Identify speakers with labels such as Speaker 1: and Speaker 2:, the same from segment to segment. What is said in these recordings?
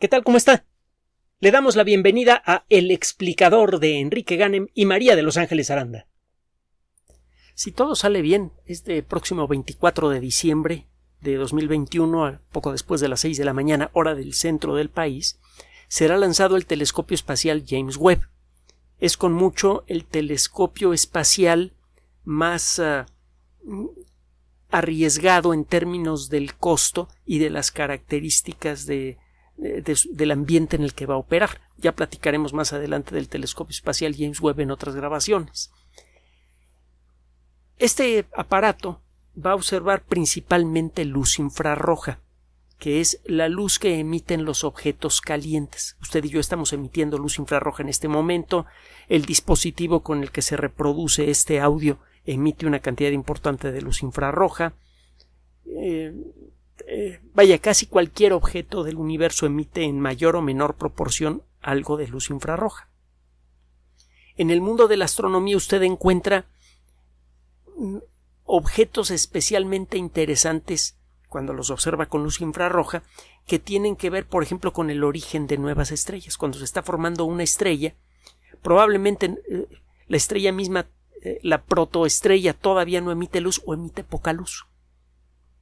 Speaker 1: ¿Qué tal? ¿Cómo está? Le damos la bienvenida a El explicador de Enrique Ganem y María de Los Ángeles Aranda. Si todo sale bien, este próximo 24 de diciembre de 2021, poco después de las 6 de la mañana, hora del centro del país, será lanzado el telescopio espacial James Webb. Es con mucho el telescopio espacial más ah, mm, arriesgado en términos del costo y de las características de eh, del ambiente en el que va a operar. Ya platicaremos más adelante del telescopio espacial James Webb en otras grabaciones. Este aparato va a observar principalmente luz infrarroja, que es la luz que emiten los objetos calientes. Usted y yo estamos emitiendo luz infrarroja en este momento. El dispositivo con el que se reproduce este audio emite una cantidad importante de luz infrarroja. Eh, eh, vaya, casi cualquier objeto del universo emite en mayor o menor proporción algo de luz infrarroja. En el mundo de la astronomía usted encuentra mm, objetos especialmente interesantes cuando los observa con luz infrarroja que tienen que ver, por ejemplo, con el origen de nuevas estrellas. Cuando se está formando una estrella, probablemente eh, la estrella misma, eh, la protoestrella, todavía no emite luz o emite poca luz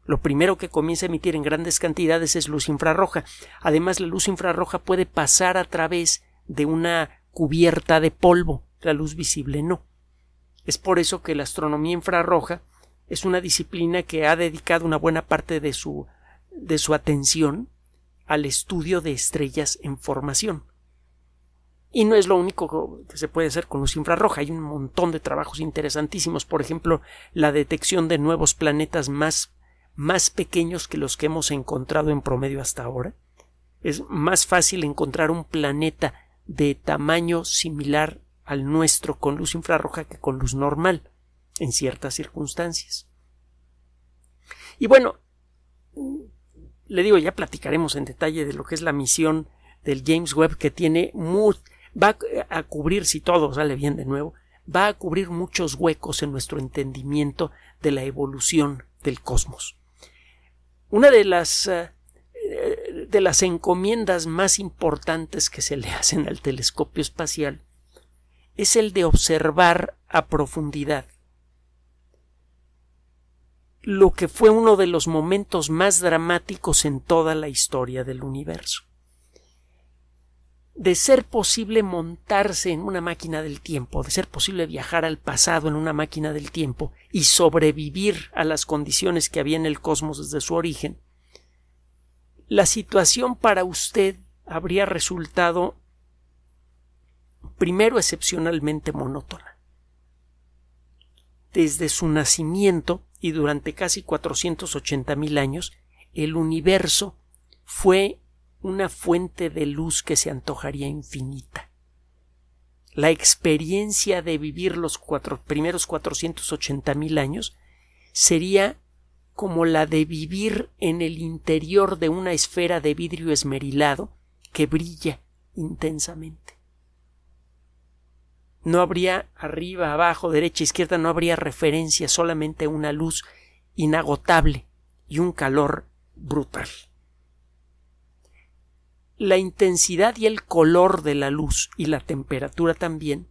Speaker 1: lo primero que comienza a emitir en grandes cantidades es luz infrarroja. Además, la luz infrarroja puede pasar a través de una cubierta de polvo, la luz visible no. Es por eso que la astronomía infrarroja es una disciplina que ha dedicado una buena parte de su, de su atención al estudio de estrellas en formación. Y no es lo único que se puede hacer con luz infrarroja. Hay un montón de trabajos interesantísimos. Por ejemplo, la detección de nuevos planetas más más pequeños que los que hemos encontrado en promedio hasta ahora. Es más fácil encontrar un planeta de tamaño similar al nuestro con luz infrarroja que con luz normal, en ciertas circunstancias. Y bueno, le digo, ya platicaremos en detalle de lo que es la misión del James Webb que tiene va a cubrir, si todo sale bien de nuevo, va a cubrir muchos huecos en nuestro entendimiento de la evolución del cosmos una de las eh, eh, de las encomiendas más importantes que se le hacen al telescopio espacial es el de observar a profundidad lo que fue uno de los momentos más dramáticos en toda la historia del universo de ser posible montarse en una máquina del tiempo, de ser posible viajar al pasado en una máquina del tiempo y sobrevivir a las condiciones que había en el cosmos desde su origen, la situación para usted habría resultado primero excepcionalmente monótona. Desde su nacimiento y durante casi 480.000 años, el universo fue una fuente de luz que se antojaría infinita. La experiencia de vivir los primeros 480 mil años sería como la de vivir en el interior de una esfera de vidrio esmerilado que brilla intensamente. No habría arriba, abajo, derecha, izquierda, no habría referencia, solamente una luz inagotable y un calor brutal la intensidad y el color de la luz y la temperatura también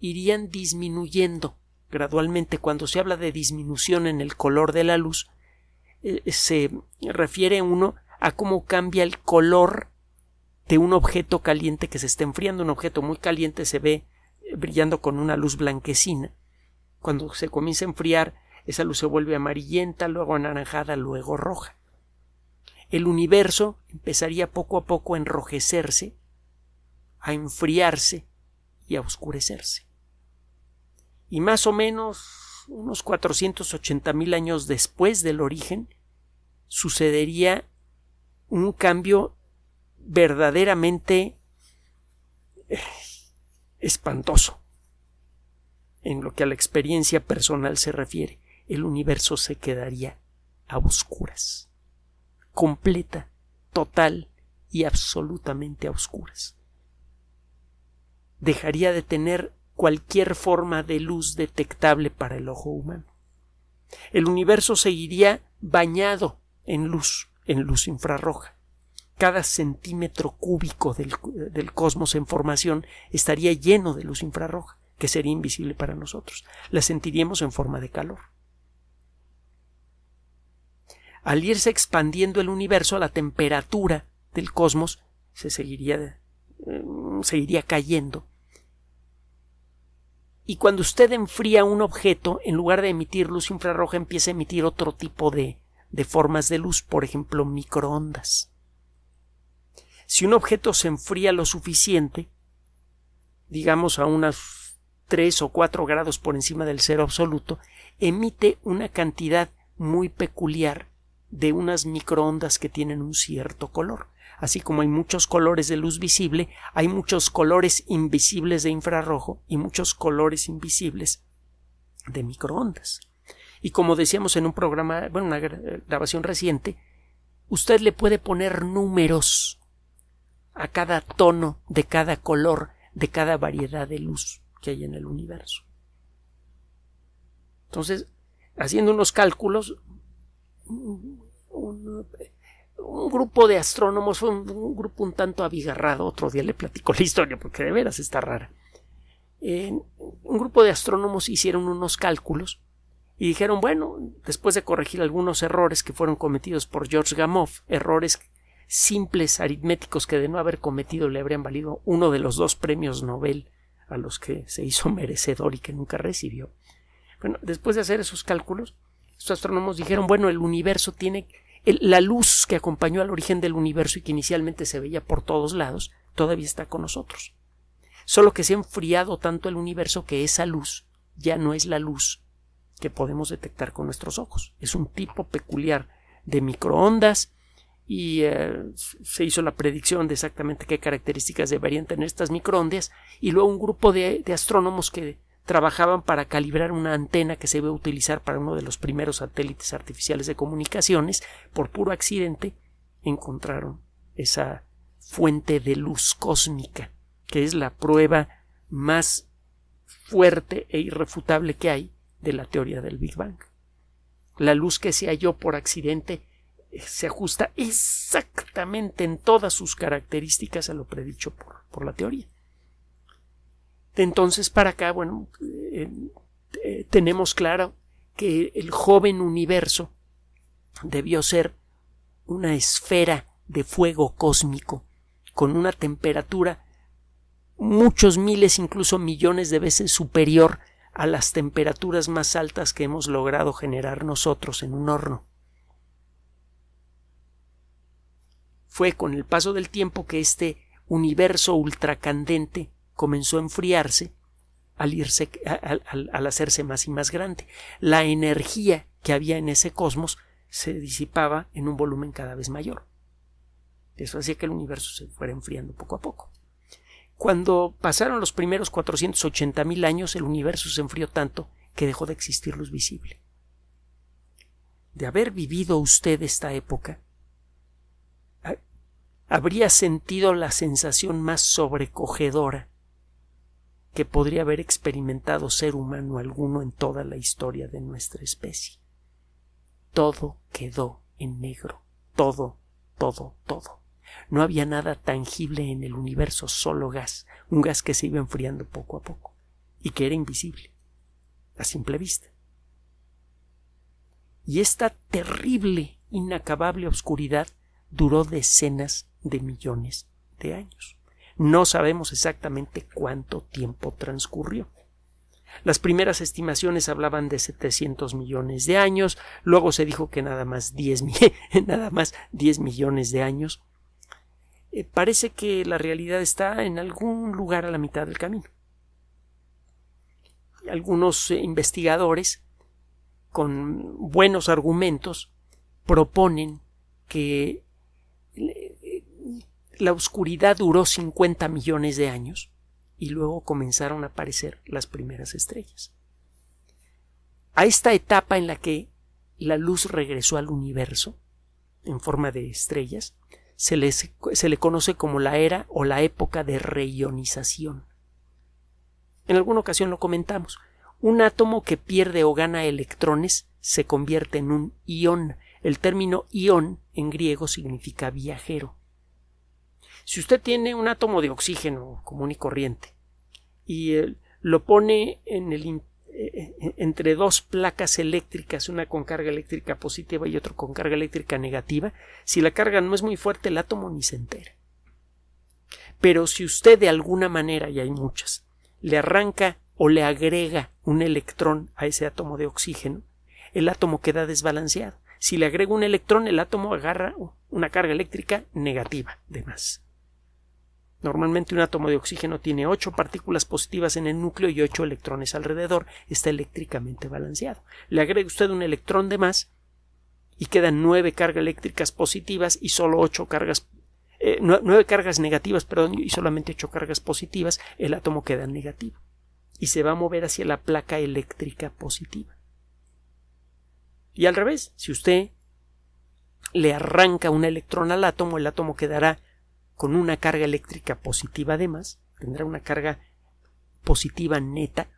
Speaker 1: irían disminuyendo gradualmente. Cuando se habla de disminución en el color de la luz, eh, se refiere uno a cómo cambia el color de un objeto caliente que se está enfriando. Un objeto muy caliente se ve eh, brillando con una luz blanquecina. Cuando se comienza a enfriar, esa luz se vuelve amarillenta, luego anaranjada, luego roja el universo empezaría poco a poco a enrojecerse, a enfriarse y a oscurecerse. Y más o menos unos 480 mil años después del origen, sucedería un cambio verdaderamente eh, espantoso en lo que a la experiencia personal se refiere. El universo se quedaría a oscuras completa, total y absolutamente a oscuras. Dejaría de tener cualquier forma de luz detectable para el ojo humano. El universo seguiría bañado en luz, en luz infrarroja. Cada centímetro cúbico del, del, cosmos en formación estaría lleno de luz infrarroja, que sería invisible para nosotros. La sentiríamos en forma de calor al irse expandiendo el universo, la temperatura del cosmos se seguiría, mm, seguiría cayendo. Y cuando usted enfría un objeto, en lugar de emitir luz infrarroja, empieza a emitir otro tipo de, de formas de luz, por ejemplo, microondas. Si un objeto se enfría lo suficiente, digamos a unos 3 o 4 grados por encima del cero absoluto, emite una cantidad muy peculiar de unas microondas que tienen un cierto color. Así como hay muchos colores de luz visible, hay muchos colores invisibles de infrarrojo y muchos colores invisibles de microondas. Y como decíamos en un programa, bueno, una grabación reciente, usted le puede poner números a cada tono, de cada color, de cada variedad de luz que hay en el universo. Entonces, haciendo unos cálculos, un, grupo de astrónomos, un, un, grupo un tanto abigarrado, otro día le platico la historia porque de veras está rara. un grupo de astrónomos hicieron unos cálculos y dijeron, bueno, después de corregir algunos errores que fueron cometidos por George Gamow, errores simples aritméticos que de no haber cometido le habrían valido uno de los dos premios Nobel a los que se hizo merecedor y que nunca recibió. Bueno, después de hacer esos cálculos, estos astrónomos dijeron, bueno, el universo tiene la luz que acompañó al origen del universo y que inicialmente se veía por todos lados, todavía está con nosotros. Solo que se ha enfriado tanto el universo que esa luz ya no es la luz que podemos detectar con nuestros ojos. Es un tipo peculiar de microondas y eh, se hizo la predicción de exactamente qué características deberían tener estas microondas y luego un grupo de astrónomos que trabajaban para calibrar una antena que se iba a utilizar para uno de los primeros satélites artificiales de comunicaciones, por puro accidente encontraron esa fuente de luz cósmica, que es la prueba más fuerte e irrefutable que hay de la teoría del Big Bang. La luz que se halló por accidente eh, se ajusta exactamente en todas sus características a lo predicho por, por la teoría entonces para acá, bueno, eh, eh, tenemos claro que el joven universo debió ser una esfera de fuego cósmico, con una temperatura muchos miles, incluso millones de veces superior a las temperaturas más altas que hemos logrado generar nosotros en un horno. Fue con el paso del tiempo que este universo ultracandente comenzó a enfriarse al, irse, al, hacerse más y más grande. La energía que había en ese cosmos se disipaba en un volumen cada vez mayor. Eso hacía que el universo se fuera enfriando poco a poco. Cuando pasaron los primeros mil años, el universo se enfrió tanto que dejó de existir luz visible. De haber vivido usted esta época, habría sentido la sensación más sobrecogedora que podría haber experimentado ser humano alguno en toda la historia de nuestra especie. Todo quedó en negro, todo, todo, todo. No había nada tangible en el universo, solo gas, un gas que se iba enfriando poco a poco, y que era invisible, a simple vista. Y esta terrible, inacabable oscuridad duró decenas de millones de años. No sabemos exactamente cuánto tiempo transcurrió. Las primeras estimaciones hablaban de 700 millones de años, luego se dijo que nada más 10, nada más millones de años. Eh, parece que la realidad está en algún lugar a la mitad del camino. Algunos eh, investigadores, con buenos argumentos, proponen que la oscuridad duró 50 millones de años y luego comenzaron a aparecer las primeras estrellas. A esta etapa en la que la luz regresó al universo en forma de estrellas, se, se le conoce como la era o la época de reionización. En alguna ocasión lo comentamos. Un átomo que pierde o gana electrones se convierte en un ión. El término ión en griego significa viajero. Si usted tiene un átomo de oxígeno común y corriente y lo pone eh, eh, entre dos placas eléctricas, una con carga eléctrica positiva y otra con carga eléctrica negativa, si la carga no es muy fuerte, el átomo ni se entera. Pero si usted de alguna manera, y hay muchas, le arranca o le agrega un electrón a ese átomo de oxígeno, el átomo queda desbalanceado. Si le agrega un electrón, el átomo agarra una carga eléctrica negativa de más. Normalmente un átomo de oxígeno tiene 8 partículas positivas en el núcleo y 8 electrones alrededor. Está eléctricamente balanceado. Le agrega usted un electrón de más y quedan 9 cargas eléctricas positivas y solo 8 cargas eh, cargas negativas, perdón, y solamente 8 cargas positivas, el átomo queda negativo y se va a mover hacia la placa eléctrica positiva. Y al revés, si usted le arranca un electrón al átomo, el átomo quedará con una carga eléctrica positiva además, tendrá una carga positiva neta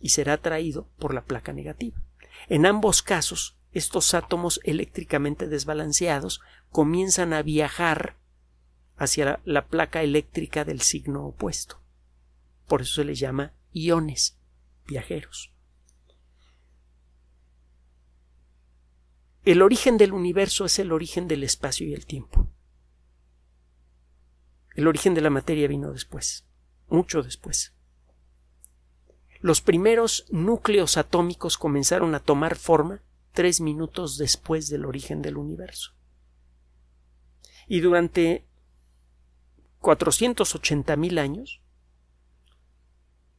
Speaker 1: y será atraído por la placa negativa. En ambos casos, estos átomos eléctricamente desbalanceados comienzan a viajar hacia la placa eléctrica del signo opuesto. Por eso se les llama iones viajeros. El origen del universo es el origen del espacio y el tiempo. El origen de la materia vino después, mucho después. Los primeros núcleos atómicos comenzaron a tomar forma tres minutos después del origen del universo. Y durante 480.000 años,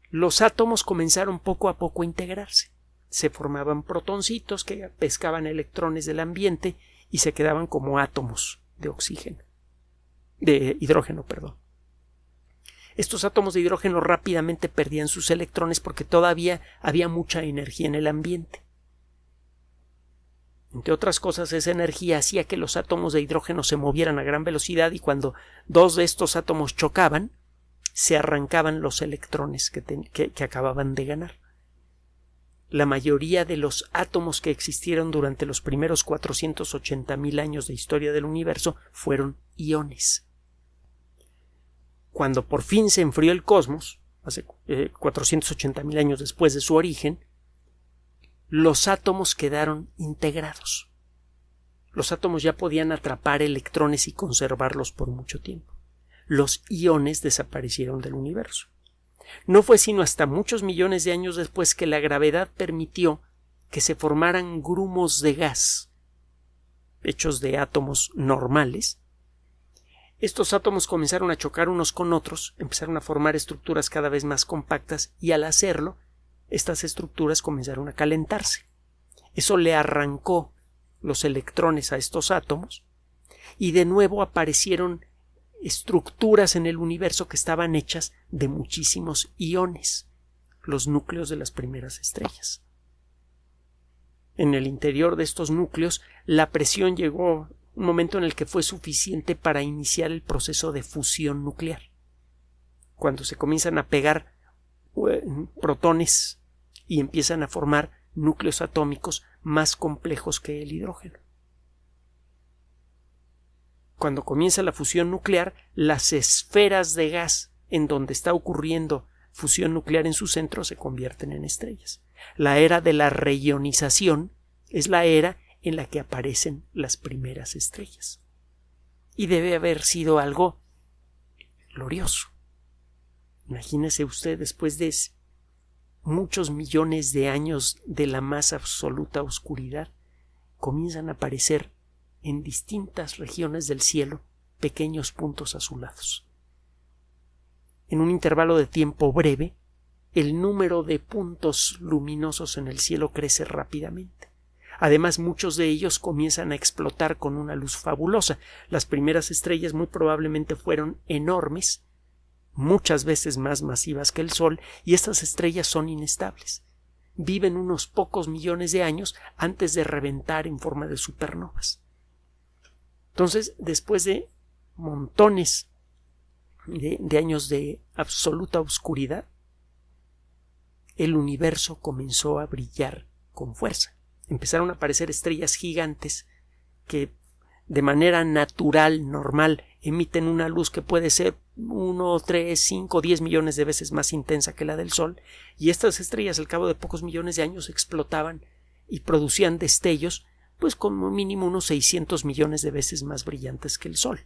Speaker 1: los átomos comenzaron poco a poco a integrarse. Se formaban protoncitos que pescaban electrones del ambiente y se quedaban como átomos de oxígeno de hidrógeno, perdón. Estos átomos de hidrógeno rápidamente perdían sus electrones porque todavía había mucha energía en el ambiente. Entre otras cosas, esa energía hacía que los átomos de hidrógeno se movieran a gran velocidad y cuando dos de estos átomos chocaban, se arrancaban los electrones que, que acababan de ganar. La mayoría de los átomos que existieron durante los primeros 480.000 años de historia del universo fueron iones cuando por fin se enfrió el cosmos, hace 480.000 eh, años después de su origen, los átomos quedaron integrados. Los átomos ya podían atrapar electrones y conservarlos por mucho tiempo. Los iones desaparecieron del universo. No fue sino hasta muchos millones de años después que la gravedad permitió que se formaran grumos de gas, hechos de átomos normales, estos átomos comenzaron a chocar unos con otros, empezaron a formar estructuras cada vez más compactas y al hacerlo, estas estructuras comenzaron a calentarse. Eso le arrancó los electrones a estos átomos y de nuevo aparecieron estructuras en el universo que estaban hechas de muchísimos iones, los núcleos de las primeras estrellas. En el interior de estos núcleos la presión llegó un momento en el que fue suficiente para iniciar el proceso de fusión nuclear. Cuando se comienzan a pegar eh, protones y empiezan a formar núcleos atómicos más complejos que el hidrógeno. Cuando comienza la fusión nuclear, las esferas de gas en donde está ocurriendo fusión nuclear en su centro se convierten en estrellas. La era de la reionización es la era en la que aparecen las primeras estrellas. Y debe haber sido algo glorioso. Imagínese usted después de muchos millones de años de la más absoluta oscuridad, comienzan a aparecer en distintas regiones del cielo pequeños puntos azulados. En un intervalo de tiempo breve, el número de puntos luminosos en el cielo crece rápidamente. Además, muchos de ellos comienzan a explotar con una luz fabulosa. Las primeras estrellas muy probablemente fueron enormes, muchas veces más masivas que el Sol, y estas estrellas son inestables. Viven unos pocos millones de años antes de reventar en forma de supernovas. Entonces, después de montones de, años de absoluta oscuridad, el universo comenzó a brillar con fuerza empezaron a aparecer estrellas gigantes que de manera natural, normal, emiten una luz que puede ser 1, 3, 5, 10 millones de veces más intensa que la del Sol, y estas estrellas al cabo de pocos millones de años explotaban y producían destellos, pues como mínimo unos 600 millones de veces más brillantes que el Sol.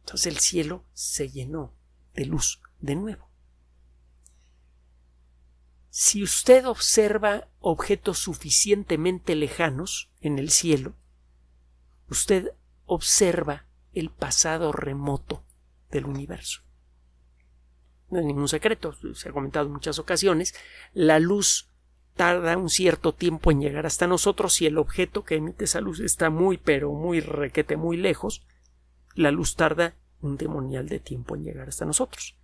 Speaker 1: Entonces el cielo se llenó de luz de nuevo. Si usted observa objetos suficientemente lejanos en el cielo, usted observa el pasado remoto del universo. No es ningún secreto, se ha comentado en muchas ocasiones, la luz tarda un cierto tiempo en llegar hasta nosotros si el objeto que emite esa luz está muy pero muy requete muy lejos, la luz tarda un demonial de tiempo en llegar hasta nosotros.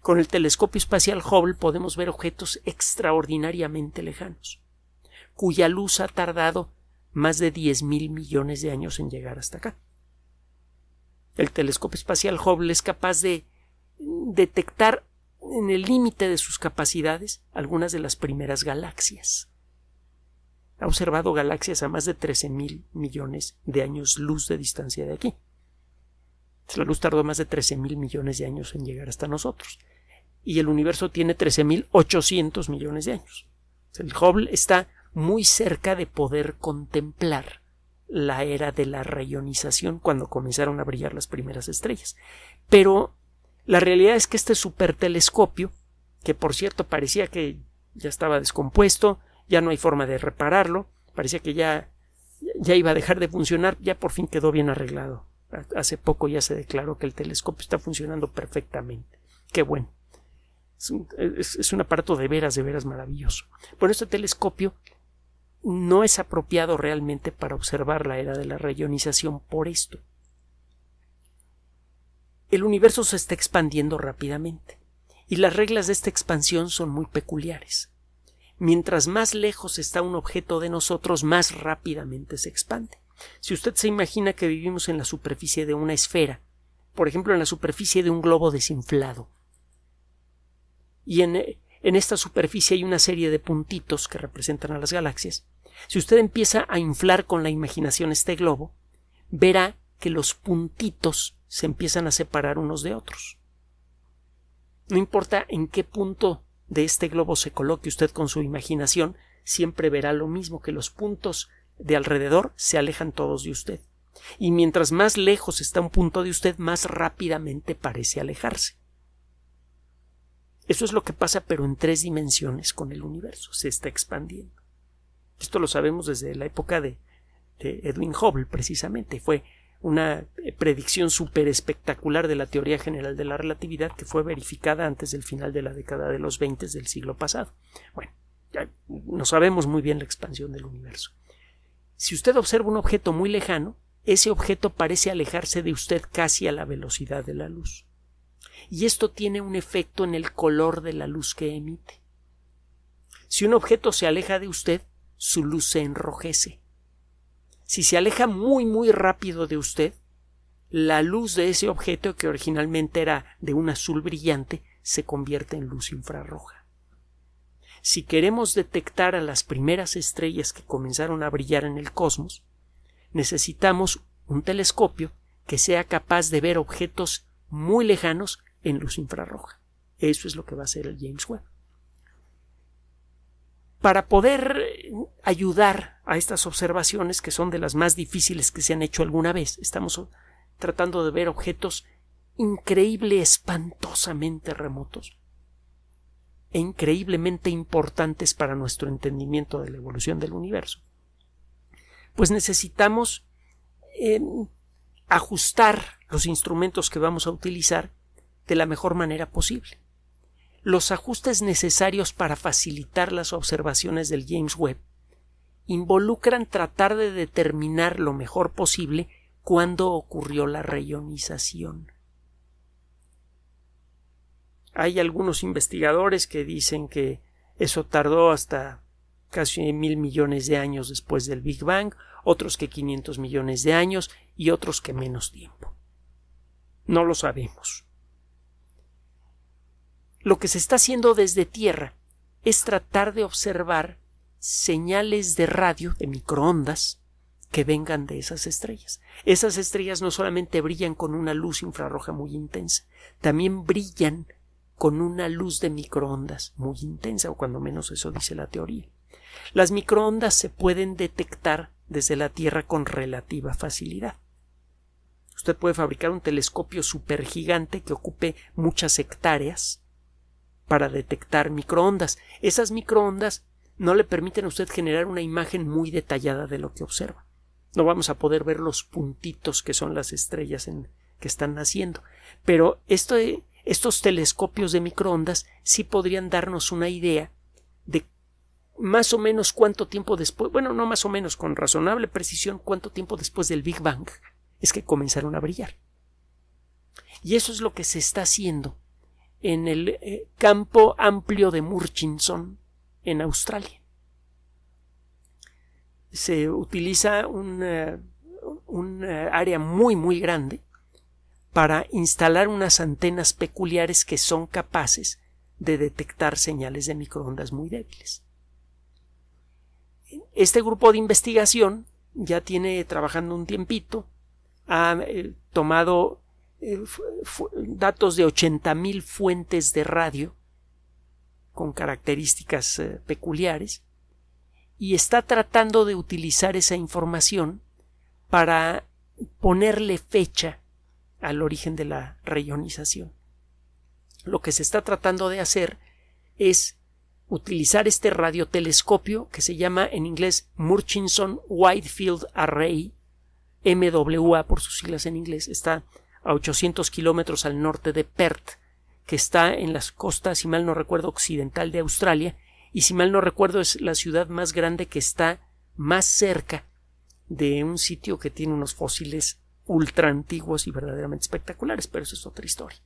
Speaker 1: Con el telescopio espacial Hubble podemos ver objetos extraordinariamente lejanos, cuya luz ha tardado más de 10 mil millones de años en llegar hasta acá. El telescopio espacial Hubble es capaz de detectar en el límite de sus capacidades algunas de las primeras galaxias. Ha observado galaxias a más de 13 mil millones de años luz de distancia de aquí. La luz tardó más de 13.000 mil millones de años en llegar hasta nosotros. Y el universo tiene 13.800 millones de años. El Hubble está muy cerca de poder contemplar la era de la rayonización cuando comenzaron a brillar las primeras estrellas. Pero la realidad es que este supertelescopio, que por cierto parecía que ya estaba descompuesto, ya no hay forma de repararlo, parecía que ya, ya iba a dejar de funcionar, ya por fin quedó bien arreglado Hace poco ya se declaró que el telescopio está funcionando perfectamente. Qué bueno. Es un, aparato de veras, de veras maravilloso. Bueno, este telescopio no es apropiado realmente para observar la era de la rayonización por esto. El universo se está expandiendo rápidamente y las reglas de esta expansión son muy peculiares. Mientras más lejos está un objeto de nosotros, más rápidamente se expande. Si usted se imagina que vivimos en la superficie de una esfera, por ejemplo, en la superficie de un globo desinflado, y en, eh, en esta superficie hay una serie de puntitos que representan a las galaxias, si usted empieza a inflar con la imaginación este globo, verá que los puntitos se empiezan a separar unos de otros. No importa en qué punto de este globo se coloque usted con su imaginación, siempre verá lo mismo que los puntos de alrededor se alejan todos de usted. Y mientras más lejos está un punto de usted, más rápidamente parece alejarse. Eso es lo que pasa, pero en tres dimensiones con el universo. Se está expandiendo. Esto lo sabemos desde la época de, Edwin Hubble, precisamente. Fue una eh, predicción súper espectacular de la teoría general de la relatividad que fue verificada antes del final de la década de los 20 del siglo pasado. Bueno, ya no sabemos muy bien la expansión del universo. Si usted observa un objeto muy lejano, ese objeto parece alejarse de usted casi a la velocidad de la luz. Y esto tiene un efecto en el color de la luz que emite. Si un objeto se aleja de usted, su luz se enrojece. Si se aleja muy muy rápido de usted, la luz de ese objeto que originalmente era de un azul brillante se convierte en luz infrarroja si queremos detectar a las primeras estrellas que comenzaron a brillar en el cosmos, necesitamos un telescopio que sea capaz de ver objetos muy lejanos en luz infrarroja. Eso es lo que va a hacer el James Webb. Para poder ayudar a estas observaciones, que son de las más difíciles que se han hecho alguna vez, estamos tratando de ver objetos increíble, espantosamente remotos, e increíblemente importantes para nuestro entendimiento de la evolución del universo. Pues necesitamos eh, ajustar los instrumentos que vamos a utilizar de la mejor manera posible. Los ajustes necesarios para facilitar las observaciones del James Webb involucran tratar de determinar lo mejor posible cuándo ocurrió la reionización. Hay algunos investigadores que dicen que eso tardó hasta casi mil millones de años después del Big Bang, otros que 500 millones de años y otros que menos tiempo. No lo sabemos. Lo que se está haciendo desde Tierra es tratar de observar señales de radio, de microondas, que vengan de esas estrellas. Esas estrellas no solamente brillan con una luz infrarroja muy intensa, también brillan con una luz de microondas muy intensa, o cuando menos eso dice la teoría. Las microondas se pueden detectar desde la Tierra con relativa facilidad. Usted puede fabricar un telescopio supergigante que ocupe muchas hectáreas para detectar microondas. Esas microondas no le permiten a usted generar una imagen muy detallada de lo que observa. No vamos a poder ver los puntitos que son las estrellas en, que están naciendo. Pero esto... Eh, estos telescopios de microondas sí podrían darnos una idea de más o menos cuánto tiempo después, bueno, no más o menos, con razonable precisión, cuánto tiempo después del Big Bang es que comenzaron a brillar. Y eso es lo que se está haciendo en el eh, campo amplio de Murchison, en Australia. Se utiliza un eh, área muy, muy grande para instalar unas antenas peculiares que son capaces de detectar señales de microondas muy débiles. Este grupo de investigación ya tiene trabajando un tiempito, ha eh, tomado eh, datos de 80.000 fuentes de radio con características eh, peculiares y está tratando de utilizar esa información para ponerle fecha al origen de la reionización. Lo que se está tratando de hacer es utilizar este radiotelescopio que se llama en inglés Murchison Widefield Array, MWA por sus siglas en inglés, está a 800 kilómetros al norte de Perth, que está en las costas, si mal no recuerdo, occidental de Australia, y si mal no recuerdo es la ciudad más grande que está más cerca de un sitio que tiene unos fósiles ultra antiguos y verdaderamente espectaculares, pero eso es otra historia.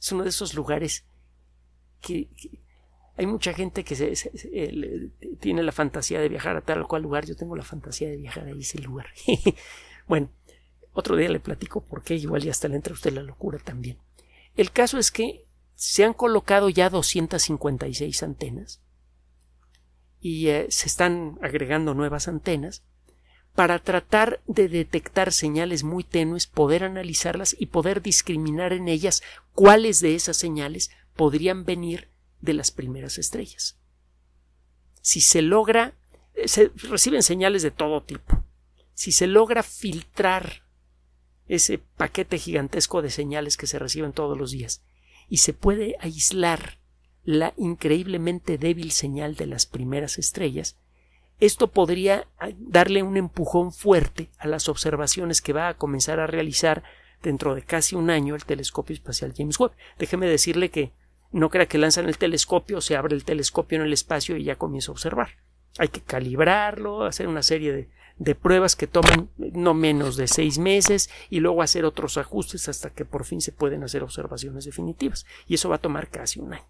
Speaker 1: Es uno de esos lugares que, hay mucha gente que eh, tiene la fantasía de viajar a tal o cual lugar. Yo tengo la fantasía de viajar a ese lugar. bueno, otro día le platico por qué, igual ya hasta le entra a usted la locura también. El caso es que se han colocado ya 256 antenas y eh, se están agregando nuevas antenas para tratar de detectar señales muy tenues, poder analizarlas y poder discriminar en ellas cuáles de esas señales podrían venir de las primeras estrellas. Si se logra, eh, se reciben señales de todo tipo. Si se logra filtrar ese paquete gigantesco de señales que se reciben todos los días y se puede aislar la increíblemente débil señal de las primeras estrellas, esto podría ah, darle un empujón fuerte a las observaciones que va a comenzar a realizar dentro de casi un año el telescopio espacial James Webb. Déjeme decirle que no crea que lanzan el telescopio, se abre el telescopio en el espacio y ya comienza a observar. Hay que calibrarlo, hacer una serie de, de pruebas que toman no menos de seis meses y luego hacer otros ajustes hasta que por fin se pueden hacer observaciones definitivas. Y eso va a tomar casi un año.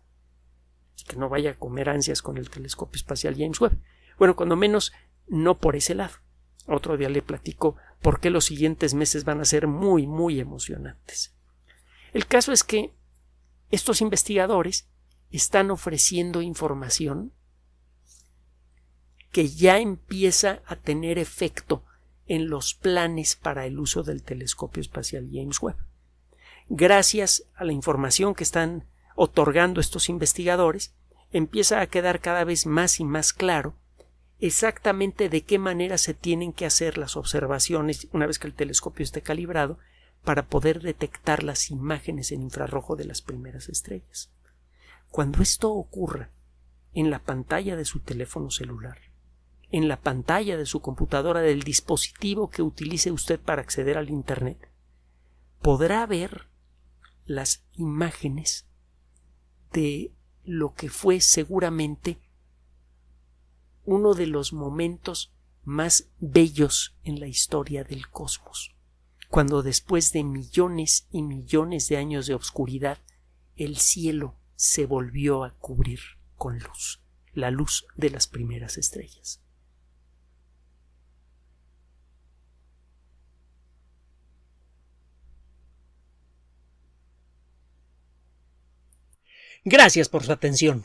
Speaker 1: Así que no vaya a comer ansias con el telescopio espacial James Webb. Bueno, cuando menos, no por ese lado. Otro día le platico por qué los siguientes meses van a ser muy, muy emocionantes. El caso es que estos investigadores están ofreciendo información que ya empieza a tener efecto en los planes para el uso del telescopio espacial James Webb. Gracias a la información que están otorgando estos investigadores, empieza a quedar cada vez más y más claro exactamente de qué manera se tienen que hacer las observaciones una vez que el telescopio esté calibrado para poder detectar las imágenes en infrarrojo de las primeras estrellas. Cuando esto ocurra en la pantalla de su teléfono celular, en la pantalla de su computadora, del dispositivo que utilice usted para acceder al Internet, podrá ver las imágenes de lo que fue seguramente uno de los momentos más bellos en la historia del cosmos, cuando después de millones y millones de años de oscuridad, el cielo se volvió a cubrir con luz, la luz de las primeras estrellas. Gracias por su atención